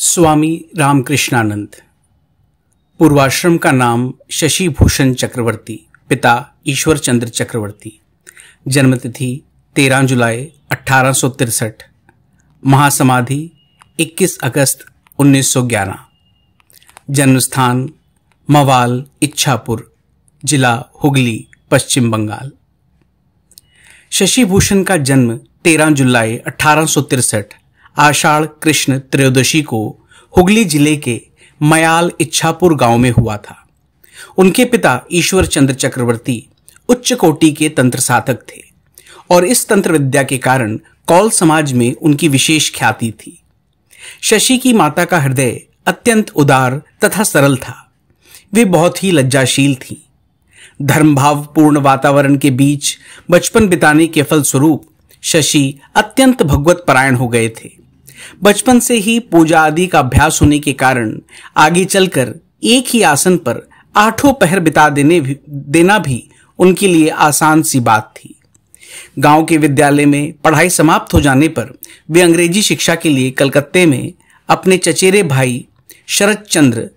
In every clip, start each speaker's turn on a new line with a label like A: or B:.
A: स्वामी रामकृष्णानंद पूर्वाश्रम का नाम शशि भूषण चक्रवर्ती पिता ईश्वर चंद्र चक्रवर्ती जन्मतिथि 13 जुलाई अठारह महासमाधि 21 अगस्त 1911 जन्मस्थान मवाल इच्छापुर जिला हुगली पश्चिम बंगाल शशि भूषण का जन्म 13 जुलाई अठारह आषाढ़ कृष्ण त्रयोदशी को हुगली जिले के मयाल इच्छापुर गांव में हुआ था उनके पिता ईश्वर चंद्र चक्रवर्ती उच्च कोटि के तंत्र साधक थे और इस तंत्र विद्या के कारण कौल समाज में उनकी विशेष ख्याति थी शशि की माता का हृदय अत्यंत उदार तथा सरल था वे बहुत ही लज्जाशील थीं धर्मभावपूर्ण वातावरण के बीच बचपन बिताने के फलस्वरूप शशि अत्यंत भगवत परायण हो गए थे बचपन से ही पूजा आदि का अभ्यास होने के कारण आगे चलकर एक ही आसन पर आठों पहर बिता देने भी, देना भी उनके लिए आसान सी बात थी गांव के विद्यालय में पढ़ाई समाप्त हो जाने पर वे अंग्रेजी शिक्षा के लिए कलकत्ते में अपने चचेरे भाई शरद चंद्र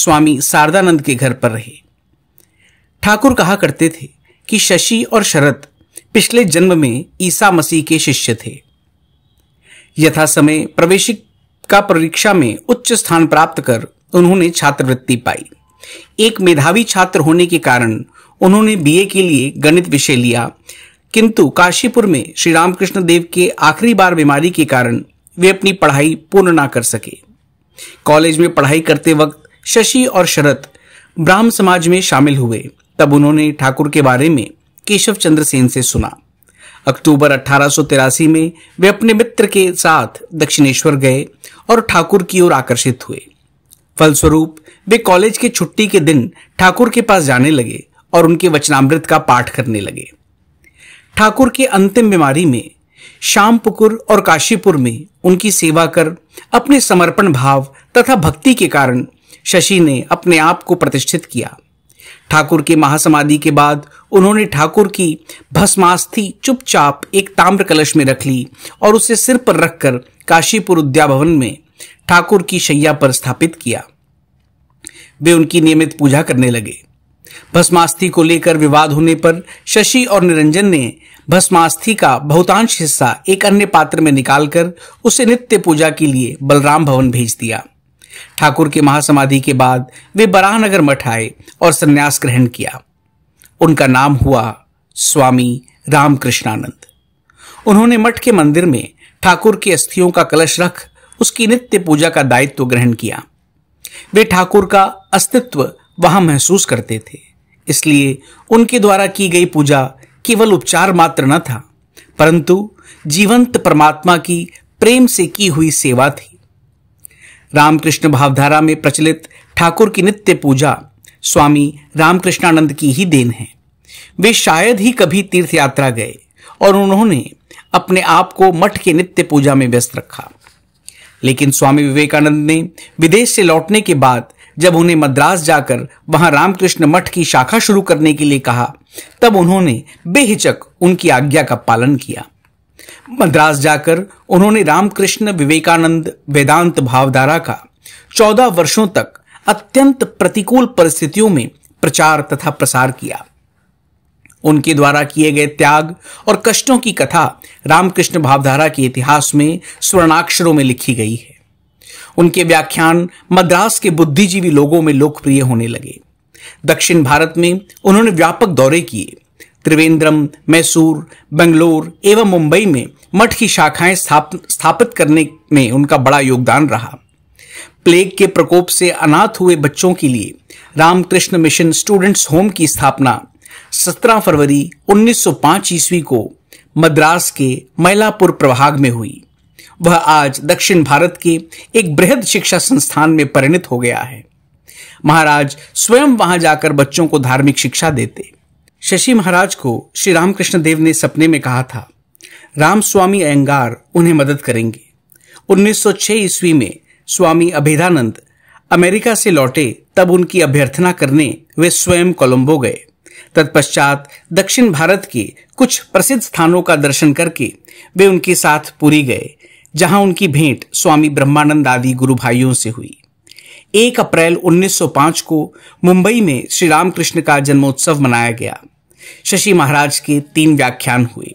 A: स्वामी शारदानंद के घर पर रहे ठाकुर कहा करते थे कि शशि और शरद पिछले जन्म में ईसा मसीह के शिष्य थे यथा समय प्रवेशिका परीक्षा में उच्च स्थान प्राप्त कर उन्होंने छात्रवृत्ति पाई एक मेधावी छात्र होने के कारण उन्होंने बीए के लिए गणित विषय लिया किंतु काशीपुर में श्री रामकृष्ण देव के आखिरी बार बीमारी के कारण वे अपनी पढ़ाई पूर्ण ना कर सके कॉलेज में पढ़ाई करते वक्त शशि और शरत ब्राह्म समाज में शामिल हुए तब उन्होंने ठाकुर के बारे में केशव चंद्र सेन से सुना अक्टूबर अठारह में वे अपने मित्र के साथ दक्षिणेश्वर गए और ठाकुर की ओर आकर्षित हुए फलस्वरूप वे कॉलेज के छुट्टी के दिन ठाकुर के पास जाने लगे और उनके वचनामृत का पाठ करने लगे ठाकुर के अंतिम बीमारी में श्यामपुकुर और काशीपुर में उनकी सेवा कर अपने समर्पण भाव तथा भक्ति के कारण शशि ने अपने आप को प्रतिष्ठित किया ठाकुर के महासमाधि के बाद उन्होंने ठाकुर की भस्मास्थी चुपचाप एक ताम्र कलश में रख ली और उसे सिर पर रखकर काशीपुर उद्या भवन में ठाकुर की शैया पर स्थापित किया वे उनकी नियमित पूजा करने लगे भस्मास्थी को लेकर विवाद होने पर शशि और निरंजन ने भस्मास्थी का बहुतांश हिस्सा एक अन्य पात्र में निकालकर उसे नित्य पूजा के लिए बलराम भवन भेज दिया ठाकुर के महासमाधि के बाद वे बराहनगर मठ आए और संन्यास ग्रहण किया उनका नाम हुआ स्वामी रामकृष्णानंद उन्होंने मठ के मंदिर में ठाकुर की अस्थियों का कलश रख उसकी नित्य पूजा का दायित्व ग्रहण किया वे ठाकुर का अस्तित्व वहां महसूस करते थे इसलिए उनके द्वारा की गई पूजा केवल उपचार मात्र न था परंतु जीवंत परमात्मा की प्रेम से की हुई सेवा थी रामकृष्ण भावधारा में प्रचलित ठाकुर की नित्य पूजा स्वामी रामकृष्णानंद की ही देन है वे शायद ही कभी तीर्थ यात्रा गए और उन्होंने अपने आप को मठ के नित्य पूजा में व्यस्त रखा लेकिन स्वामी विवेकानंद ने विदेश से लौटने के बाद जब उन्हें मद्रास जाकर वहां रामकृष्ण मठ की शाखा शुरू करने के लिए कहा तब उन्होंने बेहिचक उनकी आज्ञा का पालन किया मद्रास जाकर उन्होंने रामकृष्ण विवेकानंद वेदांत भावधारा का चौदह वर्षों तक अत्यंत प्रतिकूल परिस्थितियों में प्रचार तथा प्रसार किया उनके द्वारा किए गए त्याग और कष्टों की कथा रामकृष्ण भावधारा के इतिहास में स्वर्णाक्षरों में लिखी गई है उनके व्याख्यान मद्रास के बुद्धिजीवी लोगों में लोकप्रिय होने लगे दक्षिण भारत में उन्होंने व्यापक दौरे किए त्रिवेंद्रम मैसूर बेंगलोर एवं मुंबई में मठ की शाखाएं स्थापित करने में उनका बड़ा योगदान रहा प्लेग के प्रकोप से अनाथ हुए बच्चों के लिए रामकृष्ण मिशन स्टूडेंट्स होम की स्थापना 17 फरवरी 1905 ईस्वी को मद्रास के मैलापुर प्रभाग में हुई वह आज दक्षिण भारत के एक बृहद शिक्षा संस्थान में परिणित हो गया है महाराज स्वयं वहां जाकर बच्चों को धार्मिक शिक्षा देते शशि महाराज को श्री रामकृष्ण देव ने सपने में कहा था रामस्वामी अयंगार उन्हें मदद करेंगे 1906 ईस्वी में स्वामी अभेदानंद अमेरिका से लौटे तब उनकी अभ्यर्थना करने वे स्वयं कोलंबो गए तत्पश्चात दक्षिण भारत के कुछ प्रसिद्ध स्थानों का दर्शन करके वे उनके साथ पुरी गए जहां उनकी भेंट स्वामी ब्रह्मानंद आदि गुरु भाइयों से हुई एक अप्रैल 1905 को मुंबई में श्री रामकृष्ण का जन्मोत्सव मनाया गया शशि महाराज के तीन व्याख्यान हुए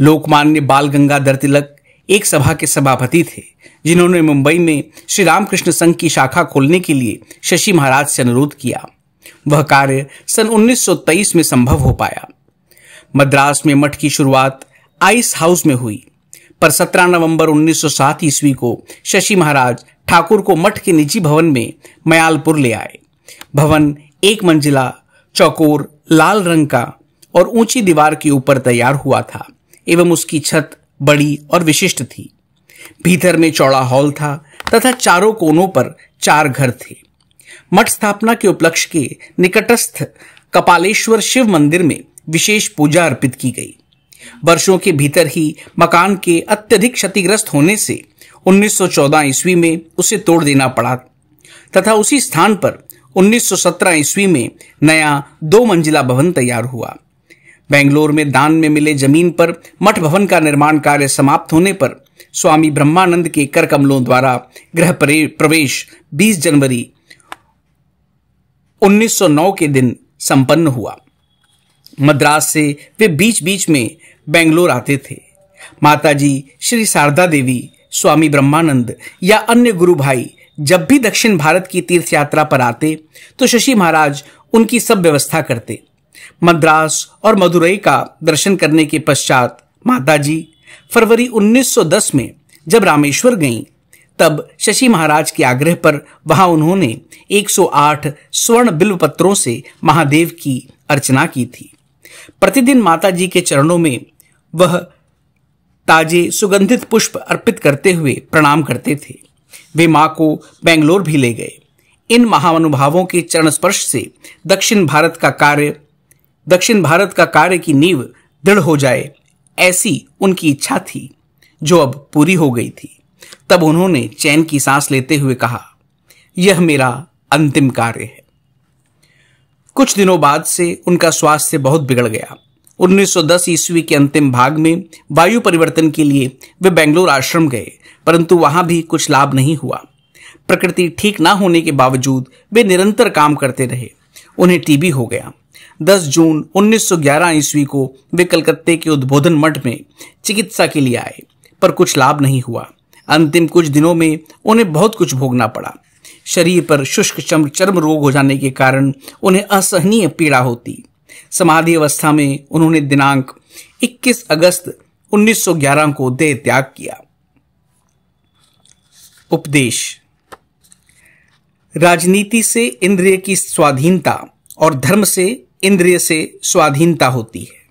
A: लोकमान्य बाल गंगाधर तिलक एक सभा के सभापति थे जिन्होंने मुंबई में श्री रामकृष्ण संघ की शाखा खोलने के लिए शशि महाराज से अनुरोध किया वह कार्य सन 1923 में संभव हो पाया मद्रास में मठ की शुरुआत आइस हाउस में हुई पर 17 नवंबर 1907 ईस्वी को शशि महाराज ठाकुर को मठ के निजी भवन में मयालपुर ले आए भवन एक मंजिला चौकोर लाल रंग का और ऊंची दीवार के ऊपर तैयार हुआ था एवं उसकी छत बड़ी और विशिष्ट थी भीतर में चौड़ा हॉल था तथा चारों कोनों पर चार घर थे मठ स्थापना के उपलक्ष्य के निकटस्थ कपालेश्वर शिव मंदिर में विशेष पूजा अर्पित की गई वर्षों के भीतर ही मकान के अत्यधिक क्षतिग्रस्त होने से 1914 ईस्वी में उसे तोड़ देना पड़ा तथा उसी स्थान पर 1917 ईस्वी में नया दो मंजिला भवन तैयार हुआ बेंगलोर में दान में मिले जमीन पर मठ भवन का निर्माण कार्य समाप्त होने पर स्वामी ब्रह्मानंद के कर कमलों द्वारा गृह प्रवेश 20 जनवरी 1909 के दिन संपन्न हुआ मद्रास से वे बीच बीच में बेंगलोर आते थे माताजी श्री शारदा देवी स्वामी ब्रह्मानंद या अन्य गुरु भाई जब भी दक्षिण भारत की तीर्थ यात्रा पर आते तो शशि महाराज उनकी सब व्यवस्था करते मद्रास और मदुरई का दर्शन करने के पश्चात माताजी फरवरी 1910 में जब रामेश्वर गईं तब शशि महाराज के आग्रह पर वहां उन्होंने 108 स्वर्ण बिल्व पत्रों से महादेव की अर्चना की थी प्रतिदिन माता जी के चरणों में वह ताजे सुगंधित पुष्प अर्पित करते हुए प्रणाम करते थे वे माँ को बेंगलोर भी ले गए इन महानुभावों के चरण स्पर्श से दक्षिण भारत का कार्य दक्षिण भारत का कार्य की नींव दृढ़ हो जाए ऐसी उनकी इच्छा थी जो अब पूरी हो गई थी तब उन्होंने चैन की सांस लेते हुए कहा यह मेरा अंतिम कार्य है कुछ दिनों बाद से उनका स्वास्थ्य बहुत बिगड़ गया 1910 ईस्वी के अंतिम भाग में वायु परिवर्तन के लिए वे बेंगलोर आश्रम गए परंतु वहां भी कुछ लाभ नहीं हुआ प्रकृति ठीक ना होने के बावजूद वे निरंतर काम करते रहे उन्हें टीबी हो गया 10 जून 1911 ईस्वी को वे कलकत्ते के उद्बोधन मठ में चिकित्सा के लिए आए पर कुछ लाभ नहीं हुआ अंतिम कुछ दिनों में उन्हें बहुत कुछ भोगना पड़ा शरीर पर शुष्क चर्म चर्म रोग हो जाने के कारण उन्हें असहनीय पीड़ा होती समाधि अवस्था में उन्होंने दिनांक 21 अगस्त 1911 को देह त्याग किया उपदेश राजनीति से इंद्रिय की स्वाधीनता और धर्म से इंद्रिय से स्वाधीनता होती है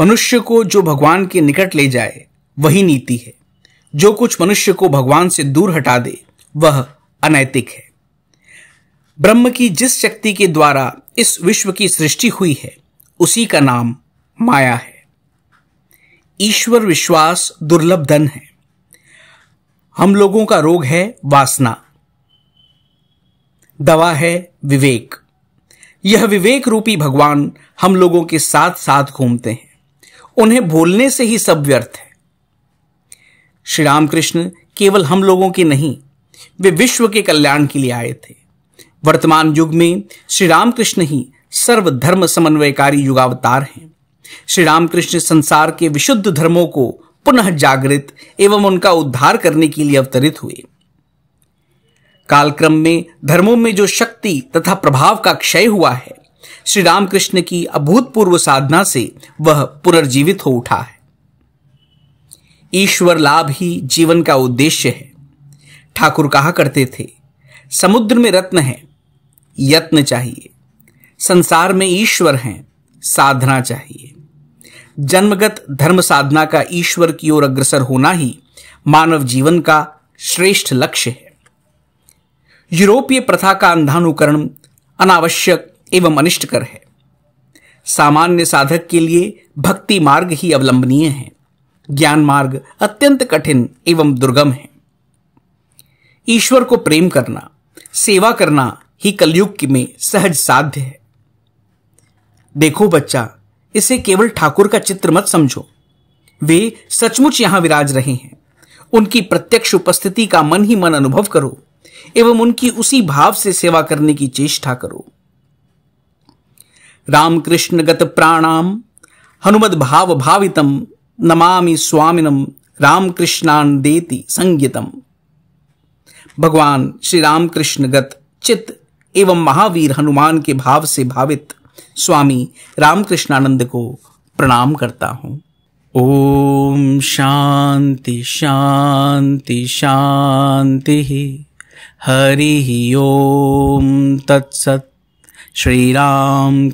A: मनुष्य को जो भगवान के निकट ले जाए वही नीति है जो कुछ मनुष्य को भगवान से दूर हटा दे वह अनैतिक है ब्रह्म की जिस शक्ति के द्वारा इस विश्व की सृष्टि हुई है उसी का नाम माया है ईश्वर विश्वास दुर्लभ धन है हम लोगों का रोग है वासना दवा है विवेक यह विवेक रूपी भगवान हम लोगों के साथ साथ घूमते हैं उन्हें भूलने से ही सब व्यर्थ है श्री रामकृष्ण केवल हम लोगों के नहीं वे विश्व के कल्याण के लिए आए थे वर्तमान युग में श्री रामकृष्ण ही सर्वधर्म समन्वयकारी युगावतार हैं श्री रामकृष्ण संसार के विशुद्ध धर्मों को पुनः जागृत एवं उनका उद्धार करने के लिए अवतरित हुए कालक्रम में धर्मों में जो शक्ति तथा प्रभाव का क्षय हुआ है श्री रामकृष्ण की अभूतपूर्व साधना से वह पुनर्जीवित हो उठा है ईश्वर लाभ ही जीवन का उद्देश्य है ठाकुर कहा करते थे समुद्र में रत्न है यत्न चाहिए संसार में ईश्वर है साधना चाहिए जन्मगत धर्म साधना का ईश्वर की ओर अग्रसर होना ही मानव जीवन का श्रेष्ठ लक्ष्य है यूरोपीय प्रथा का अंधानुकरण अनावश्यक एवं अनिष्टकर है सामान्य साधक के लिए भक्ति मार्ग ही अवलंबनीय है ज्ञान मार्ग अत्यंत कठिन एवं दुर्गम है ईश्वर को प्रेम करना सेवा करना ही कलयुग में सहज साध्य है देखो बच्चा इसे केवल ठाकुर का चित्र मत समझो वे सचमुच यहां विराज रहे हैं उनकी प्रत्यक्ष उपस्थिति का मन ही मन अनुभव करो एवं उनकी उसी भाव से सेवा करने की चेष्टा करो रामकृष्णगत प्राणाम हनुमद भाव भावितम नमामि स्वामिनम रामकृष्णान देति संगीतम भगवान श्री रामकृष्णगत चित्त एवं महावीर हनुमान के भाव से भावित स्वामी रामकृष्णानंद को प्रणाम करता हूं ओम शांति शांति शांति हरिः तत्सत् श्रीरां